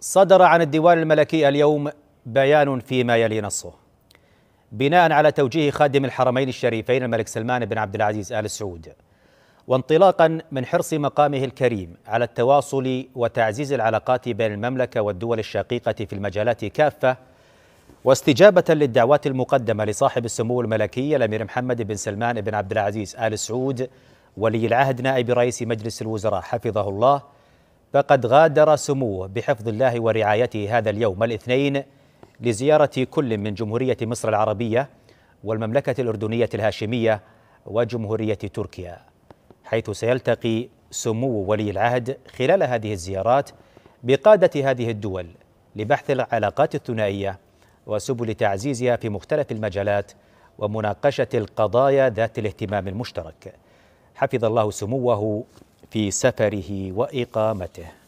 صدر عن الديوان الملكي اليوم بيان فيما يلي نصه بناء على توجيه خادم الحرمين الشريفين الملك سلمان بن عبد العزيز ال سعود وانطلاقا من حرص مقامه الكريم على التواصل وتعزيز العلاقات بين المملكه والدول الشقيقه في المجالات كافه واستجابه للدعوات المقدمه لصاحب السمو الملكي الامير محمد بن سلمان بن عبد العزيز ال سعود ولي العهد نائب رئيس مجلس الوزراء حفظه الله فقد غادر سموه بحفظ الله ورعايته هذا اليوم الاثنين لزيارة كل من جمهورية مصر العربية والمملكة الأردنية الهاشمية وجمهورية تركيا حيث سيلتقي سمو ولي العهد خلال هذه الزيارات بقادة هذه الدول لبحث العلاقات الثنائية وسبل تعزيزها في مختلف المجالات ومناقشة القضايا ذات الاهتمام المشترك حفظ الله سموه في سفره واقامته